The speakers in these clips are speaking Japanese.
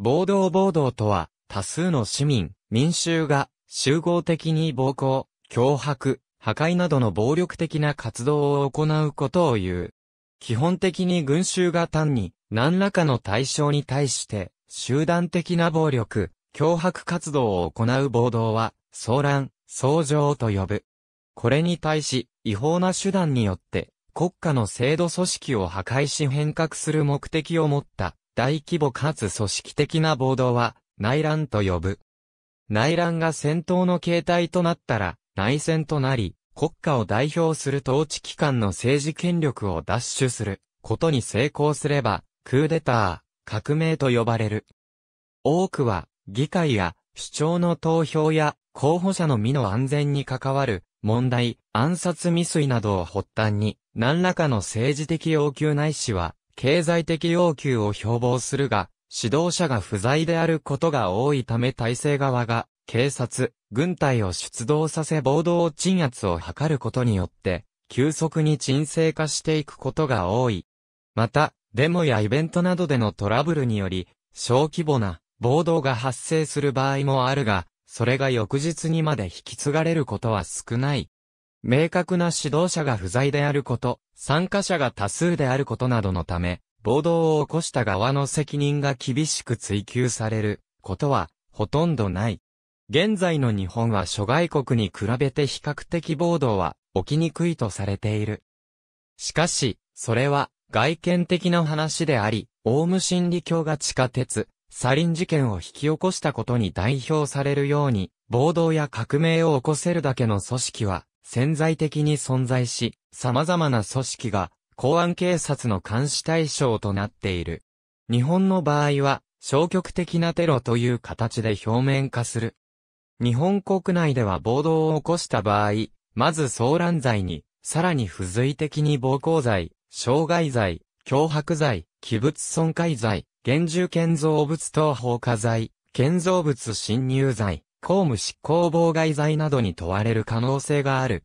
暴動暴動とは、多数の市民、民衆が、集合的に暴行、脅迫、破壊などの暴力的な活動を行うことを言う。基本的に群衆が単に、何らかの対象に対して、集団的な暴力、脅迫活動を行う暴動は、騒乱、騒状と呼ぶ。これに対し、違法な手段によって、国家の制度組織を破壊し変革する目的を持った、大規模かつ組織的な暴動は、内乱と呼ぶ。内乱が戦闘の形態となったら、内戦となり、国家を代表する統治機関の政治権力を奪取することに成功すれば、クーデター、革命と呼ばれる。多くは、議会や、主張の投票や、候補者の身の安全に関わる、問題、暗殺未遂などを発端に、何らかの政治的要求ないしは、経済的要求を標榜するが、指導者が不在であることが多いため体制側が、警察、軍隊を出動させ暴動鎮圧を図ることによって、急速に沈静化していくことが多い。また、デモやイベントなどでのトラブルにより、小規模な暴動が発生する場合もあるが、それが翌日にまで引き継がれることは少ない。明確な指導者が不在であること、参加者が多数であることなどのため、暴動を起こした側の責任が厳しく追及されることはほとんどない。現在の日本は諸外国に比べて比較的暴動は起きにくいとされている。しかし、それは外見的な話であり、オウム真理教が地下鉄、サリン事件を引き起こしたことに代表されるように、暴動や革命を起こせるだけの組織は潜在的に存在し、様々な組織が公安警察の監視対象となっている。日本の場合は、消極的なテロという形で表面化する。日本国内では暴動を起こした場合、まず騒乱罪に、さらに付随的に暴行罪、傷害罪、脅迫罪、器物損壊罪、厳重建造物等放火罪、建造物侵入罪、公務執行妨害罪などに問われる可能性がある。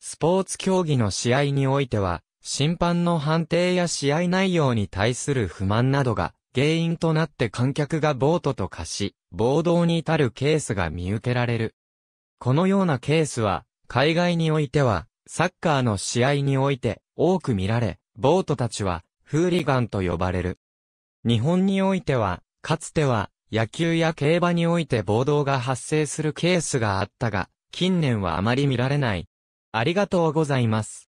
スポーツ競技の試合においては、審判の判定や試合内容に対する不満などが原因となって観客が暴徒と化し、暴動に至るケースが見受けられる。このようなケースは、海外においては、サッカーの試合において多く見られ、暴徒たちは、フーリガンと呼ばれる。日本においては、かつては、野球や競馬において暴動が発生するケースがあったが、近年はあまり見られない。ありがとうございます。